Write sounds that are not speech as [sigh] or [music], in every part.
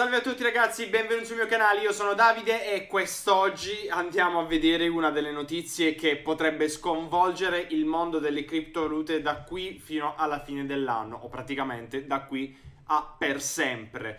Salve a tutti ragazzi, benvenuti sul mio canale, io sono Davide e quest'oggi andiamo a vedere una delle notizie che potrebbe sconvolgere il mondo delle criptovalute da qui fino alla fine dell'anno, o praticamente da qui a per sempre.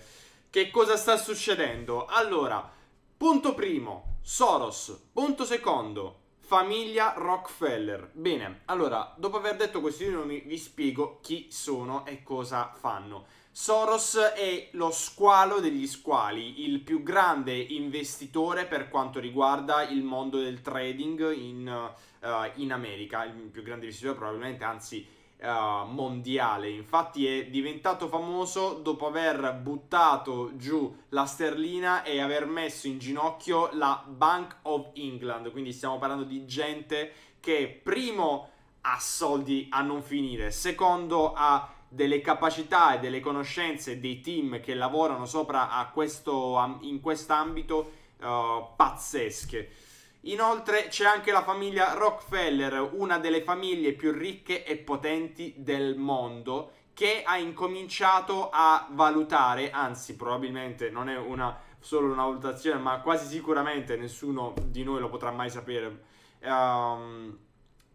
Che cosa sta succedendo? Allora, punto primo, Soros, punto secondo, famiglia Rockefeller. Bene, allora, dopo aver detto questi due nomi vi spiego chi sono e cosa fanno. Soros è lo squalo degli squali, il più grande investitore per quanto riguarda il mondo del trading in, uh, in America, il più grande investitore probabilmente, anzi uh, mondiale. Infatti è diventato famoso dopo aver buttato giù la sterlina e aver messo in ginocchio la Bank of England, quindi stiamo parlando di gente che primo ha soldi a non finire, secondo ha delle capacità e delle conoscenze dei team che lavorano sopra a questo, in quest'ambito uh, pazzesche. Inoltre c'è anche la famiglia Rockefeller, una delle famiglie più ricche e potenti del mondo, che ha incominciato a valutare, anzi probabilmente non è una, solo una valutazione, ma quasi sicuramente nessuno di noi lo potrà mai sapere. Um,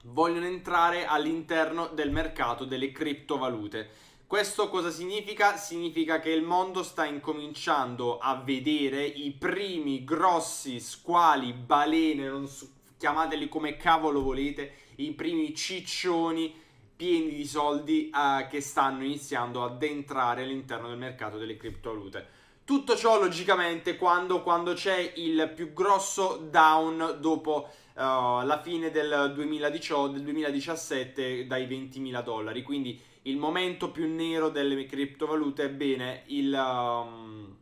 vogliono entrare all'interno del mercato delle criptovalute. Questo cosa significa? Significa che il mondo sta incominciando a vedere i primi grossi squali, balene, non so, chiamateli come cavolo volete, i primi ciccioni pieni di soldi eh, che stanno iniziando ad entrare all'interno del mercato delle criptovalute. Tutto ciò logicamente quando, quando c'è il più grosso down dopo uh, la fine del, 2018, del 2017 dai 20.000 dollari, quindi il momento più nero delle criptovalute, ebbene il... Um,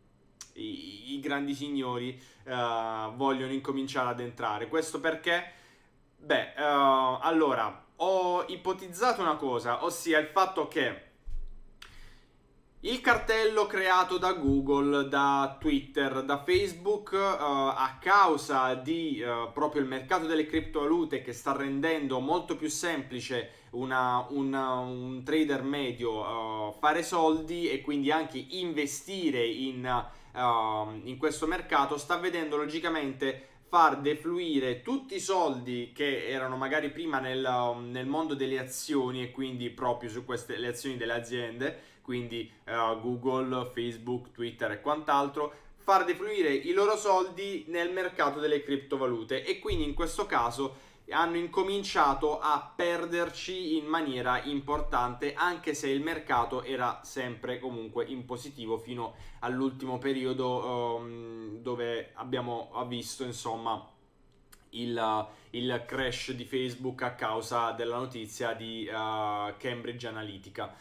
i, i, grandi signori uh, vogliono incominciare ad entrare. Questo perché? Beh, uh, allora, ho ipotizzato una cosa, ossia il fatto che il cartello creato da Google, da Twitter, da Facebook uh, a causa di uh, proprio il mercato delle criptovalute che sta rendendo molto più semplice una, una, un trader medio uh, fare soldi e quindi anche investire in, ehm, in questo mercato, sta vedendo logicamente far defluire tutti i soldi che erano magari prima nel, um, nel mondo delle azioni e quindi proprio su queste le azioni delle aziende, quindi uh, Google, Facebook, Twitter e quant'altro, far defluire i loro soldi nel mercato delle criptovalute e quindi in questo caso hanno incominciato a perderci in maniera importante anche se il mercato era sempre comunque in positivo fino all'ultimo periodo um, dove abbiamo visto insomma il, il, crash di Facebook a causa della notizia di uh, Cambridge Analytica.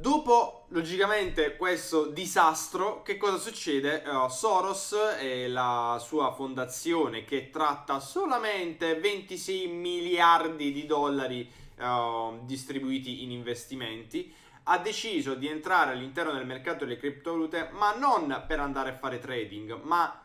Dopo, logicamente, questo disastro, che cosa succede? Uh, Soros e la sua fondazione, che tratta solamente 26 miliardi di dollari uh, distribuiti in investimenti, ha deciso di entrare all'interno del mercato delle criptovalute, ma non per andare a fare trading, ma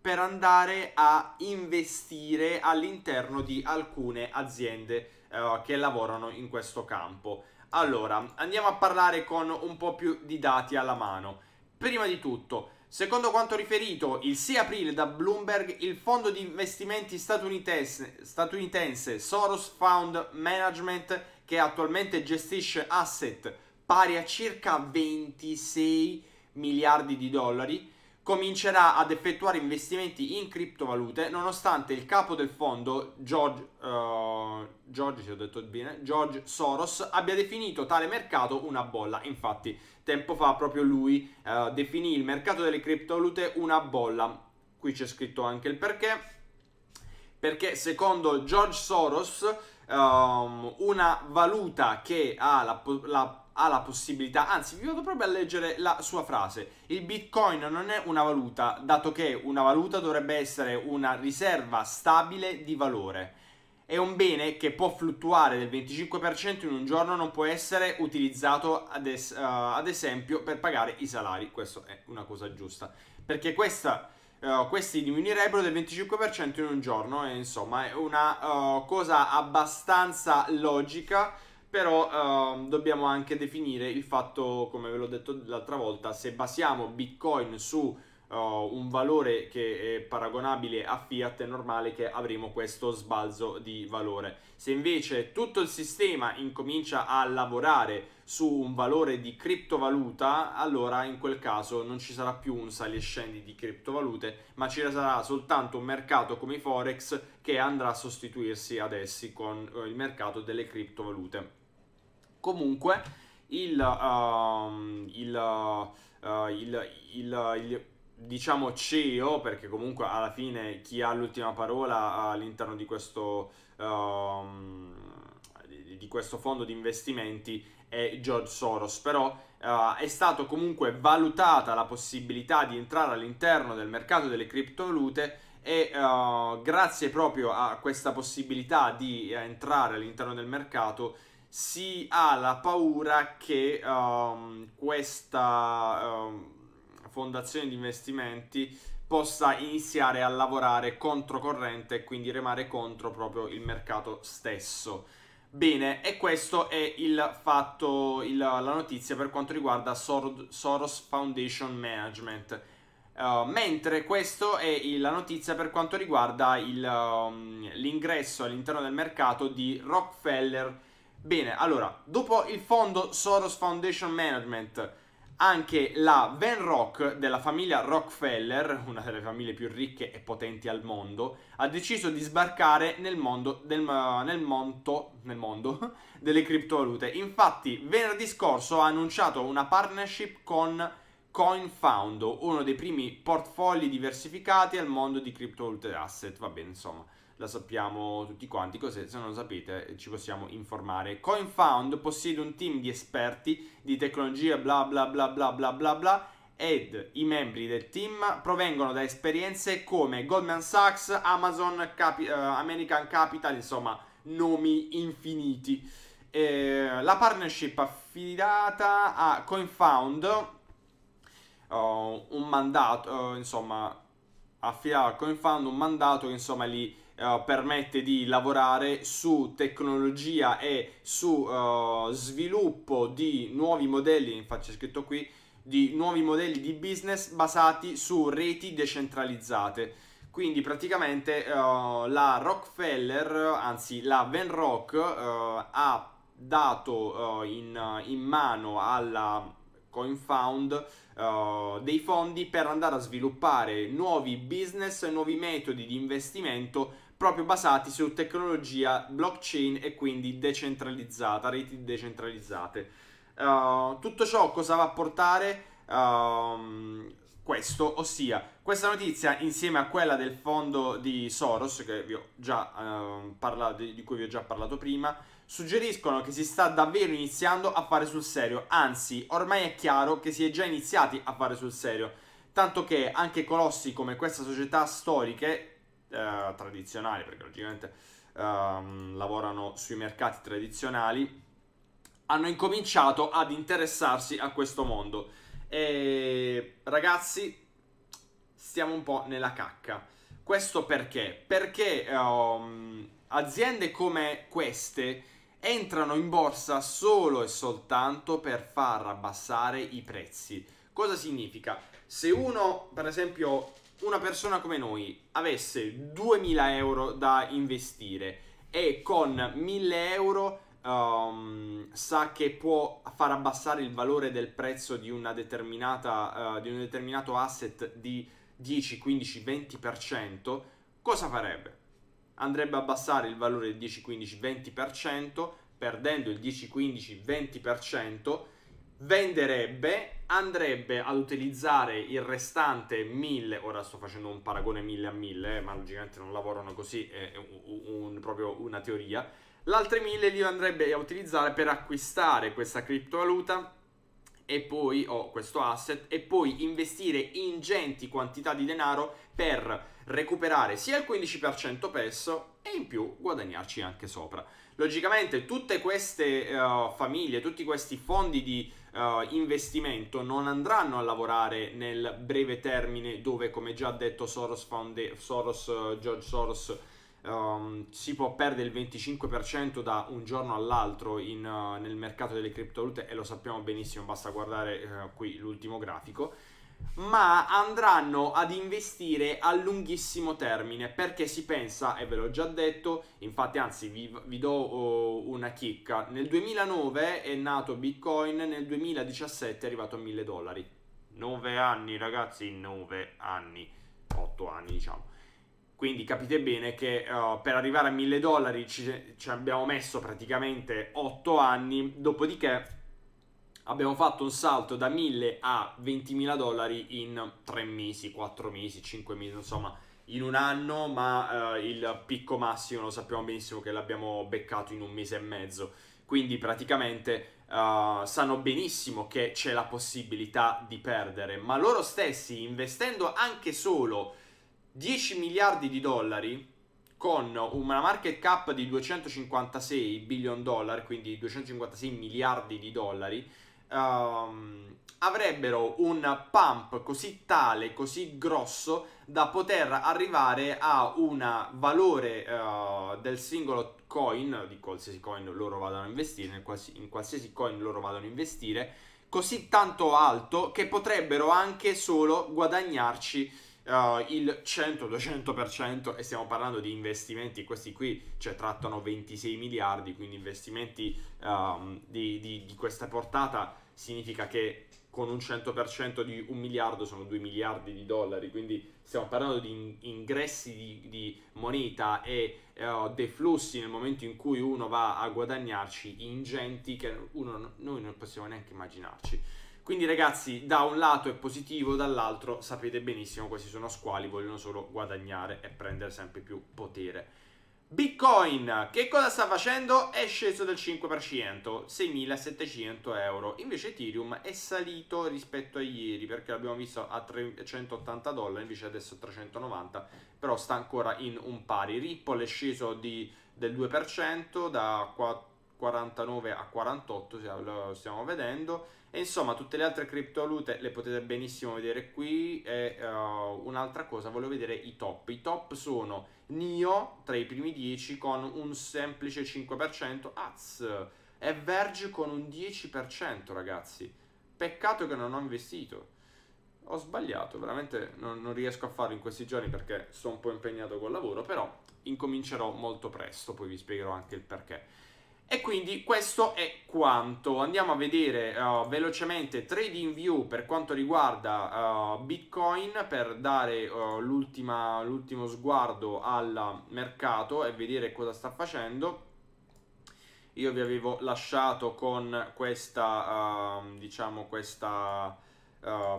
per andare a investire all'interno di alcune aziende uh, che lavorano in questo campo. Allora, andiamo a parlare con un po' più di dati alla mano. Prima di tutto, secondo quanto riferito il 6 aprile da Bloomberg, il fondo di investimenti statunitense, statunitense Soros Fund Management, che attualmente gestisce asset pari a circa 26 miliardi di dollari, comincerà ad effettuare investimenti in criptovalute nonostante il capo del fondo George, uh, George, bene, George, Soros abbia definito tale mercato una bolla. Infatti tempo fa proprio lui uh, definì il mercato delle criptovalute una bolla. Qui c'è scritto anche il perché. Perché secondo George Soros um, una valuta che ha la, la ha la possibilità, anzi vi vado proprio a leggere la sua frase, il bitcoin non è una valuta, dato che una valuta dovrebbe essere una riserva stabile di valore. È un bene che può fluttuare del 25% in un giorno, non può essere utilizzato ad, es- uh, ad esempio per pagare i salari. Questa è una cosa giusta, perché questa... Uh, questi diminuirebbero del 25% in un giorno, e insomma è una uh, cosa abbastanza logica però uh, dobbiamo anche definire il fatto, come ve l'ho detto l'altra volta, se basiamo Bitcoin su uh, un valore che è paragonabile a fiat, è normale che avremo questo sbalzo di valore. Se invece tutto il sistema incomincia a lavorare su un valore di criptovaluta, allora in quel caso non ci sarà più un sali e scendi di criptovalute, ma ci sarà soltanto un mercato come i forex che andrà a sostituirsi ad essi con eh, il mercato delle criptovalute. Comunque il, uh, il, uh, il, il, il diciamo CEO, perché comunque alla fine chi ha l'ultima parola all'interno di questo, um, di questo fondo di investimenti e George Soros, però uh, è stata comunque valutata la possibilità di entrare all'interno del mercato delle criptovalute e uh, grazie proprio a questa possibilità di eh, entrare all'interno del mercato si ha la paura che um, questa um, fondazione di investimenti possa iniziare a lavorare controcorrente e quindi remare contro proprio il mercato stesso. Bene, e questo è il fatto, il, la notizia per quanto riguarda Sor- Soros Foundation Management. Uh, mentre questa è il, la notizia per quanto riguarda il, um, l'ingresso all'interno del mercato di Rockefeller. Bene, allora, dopo il fondo Soros Foundation Management, anche la Van Rock della famiglia Rockefeller, una delle famiglie più ricche e potenti al mondo, ha deciso di sbarcare nel mondo, del, nel monto, nel mondo [laughs] delle criptovalute. Infatti, venerdì scorso ha annunciato una partnership con CoinFound, uno dei primi portfogli diversificati al mondo di criptovalute asset. Va bene, insomma la sappiamo tutti quanti, così se non lo sapete ci possiamo informare. CoinFound possiede un team di esperti di tecnologia bla bla bla bla bla bla bla ed i membri del team provengono da esperienze come Goldman Sachs, Amazon, Capi- uh, American Capital, insomma nomi infiniti. Eh, la partnership affidata a CoinFound, uh, un mandato, uh, insomma, affidata a CoinFound un mandato che insomma li eh, permette di lavorare su tecnologia e su uh, sviluppo di nuovi modelli, infatti è scritto qui, di nuovi modelli di business basati su reti decentralizzate. Quindi praticamente uh, la Rockefeller, anzi la Van Rock, ha dato in, in mano alla CoinFound uh, dei fondi per andare a sviluppare nuovi business, nuovi metodi di investimento proprio basati su tecnologia blockchain e quindi decentralizzata, reti decentralizzate. Uh, tutto ciò cosa va a portare? Uh, questo, ossia questa notizia insieme a quella del fondo di Soros, già, uh, ehm, parlato, di cui vi ho già parlato prima, suggeriscono che si sta davvero iniziando a fare sul serio, anzi ormai è chiaro che si è già iniziati a fare sul serio, tanto che anche colossi come questa società storiche eh, tradizionali, perché logicamente ehm, lavorano sui mercati tradizionali, hanno incominciato ad interessarsi a questo mondo. E ragazzi, stiamo un po' nella cacca. Questo perché? Perché ehm, aziende come queste entrano in borsa solo e soltanto per far abbassare i prezzi. Cosa significa? Se uno, per esempio, una persona come noi avesse 2000 euro da investire e con 1000 euro um, sa che può far abbassare il valore del prezzo di, una determinata, uh, di un determinato asset di 10, 15, 20%, cosa farebbe? Andrebbe a abbassare il valore del 10, 15, 20%, perdendo il 10, 15, 20%, venderebbe, andrebbe ad utilizzare il restante 1000, ora sto facendo un paragone 1000 a 1000, eh, ma logicamente non lavorano così, è un, un, proprio una teoria, l'altre 1000 li andrebbe a utilizzare per acquistare questa criptovaluta e poi ho oh, questo asset e poi investire ingenti quantità di denaro per recuperare sia il 15% peso e in più guadagnarci anche sopra. Logicamente tutte queste uh, famiglie, tutti questi fondi di uh, investimento non andranno a lavorare nel breve termine dove, come già detto Soros, Found- Soros uh, George Soros, um, si può perdere il 25% da un giorno all'altro in, uh, nel mercato delle criptovalute e lo sappiamo benissimo, basta guardare qui l'ultimo grafico ma andranno ad investire a lunghissimo termine perché si pensa, e ve l'ho già detto, infatti anzi vi, vi do oh, una chicca, nel 2009 è nato Bitcoin, nel 2017 è arrivato a 1000 dollari. 9 anni ragazzi, 9 anni, 8 anni diciamo. Quindi capite bene che uh, per arrivare a 1000 dollari ci, ci abbiamo messo praticamente 8 anni, dopodiché abbiamo fatto un salto da 1000 a 20.000 dollari in 3 mesi, 4 mesi, 5 mesi, insomma in un anno, ma eh, il picco massimo lo sappiamo benissimo che l'abbiamo beccato in un mese e mezzo. Quindi praticamente eh, sanno benissimo che c'è la possibilità di perdere, ma loro stessi investendo anche solo 10 miliardi di dollari con una market cap di 256 billion dollar, quindi 256 miliardi di dollari, um, avrebbero un pump così tale, così grosso da poter arrivare a un valore uh, del singolo coin, di qualsiasi coin loro vadano a investire, in qualsiasi, in qualsiasi coin loro vadano a investire, così tanto alto che potrebbero anche solo guadagnarci uh, il 100-200% e stiamo parlando di investimenti, questi qui cioè, trattano 26 miliardi, quindi investimenti um, di, di, di questa portata significa che con un 100% di un miliardo sono 2 miliardi di dollari, quindi stiamo parlando di ingressi di, di moneta e uh, eh, deflussi nel momento in cui uno va a guadagnarci ingenti che uno, noi non possiamo neanche immaginarci. Quindi ragazzi, da un lato è positivo, dall'altro sapete benissimo questi sono squali, vogliono solo guadagnare e prendere sempre più potere. Bitcoin, che cosa sta facendo? È sceso del 5%, 6.700 euro. Invece Ethereum è salito rispetto a ieri, perché l'abbiamo visto a 380 dollari, invece adesso a 390, però sta ancora in un pari. Ripple è sceso di, del 2%, da 49 a 48, stiamo vedendo. E insomma, tutte le altre criptovalute le potete benissimo vedere qui. E uh, un'altra cosa, volevo vedere i top. I top sono NIO tra i primi 10 con un semplice 5%, Az e Verge con un 10%, ragazzi. Peccato che non ho investito. Ho sbagliato, veramente non, non riesco a farlo in questi giorni perché sono un po' impegnato col lavoro, però incomincerò molto presto, poi vi spiegherò anche il perché. E quindi questo è quanto. Andiamo a vedere uh, velocemente trading view per quanto riguarda uh, Bitcoin per dare uh, l'ultimo sguardo al mercato e vedere cosa sta facendo. Io vi avevo lasciato con questa, ehm, diciamo, questa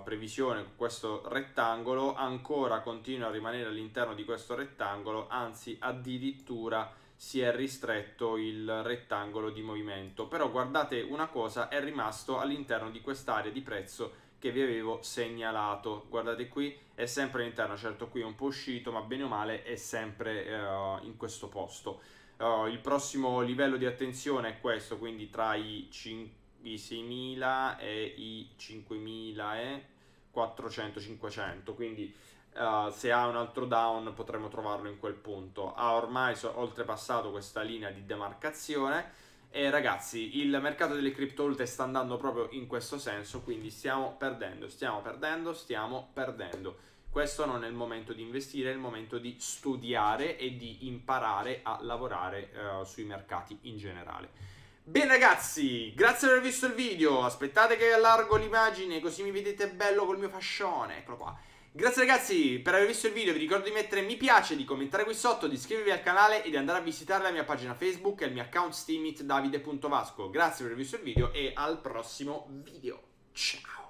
previsione, questo rettangolo. Ancora continua a rimanere all'interno di questo rettangolo, anzi addirittura si è ristretto il rettangolo di movimento. Però guardate una cosa, è rimasto all'interno di quest'area di prezzo che vi avevo segnalato. Guardate qui, è sempre all'interno, certo qui è un po' uscito, ma bene o male è sempre uh, in questo posto. Uh, il prossimo livello di attenzione è questo, quindi tra i, i 6.000 e i 5.400-500, eh, quindi Uh, se ha un altro down potremmo trovarlo in quel punto. Ha ormai so- oltrepassato questa linea di demarcazione. E ragazzi, il mercato delle criptovalute sta andando proprio in questo senso, quindi stiamo perdendo, stiamo perdendo, stiamo perdendo. Questo non è il momento di investire, è il momento di studiare e di imparare a lavorare uh, sui mercati in generale. Bene ragazzi, grazie per aver visto il video, aspettate che allargo l'immagine così mi vedete bello col mio fascione, eccolo qua. Grazie ragazzi per aver visto il video, vi ricordo di mettere mi piace, di commentare qui sotto, di iscrivervi al canale e di andare a visitare la mia pagina Facebook e il mio account steamitdavide.vasco. Grazie per aver visto il video e al prossimo video. Ciao!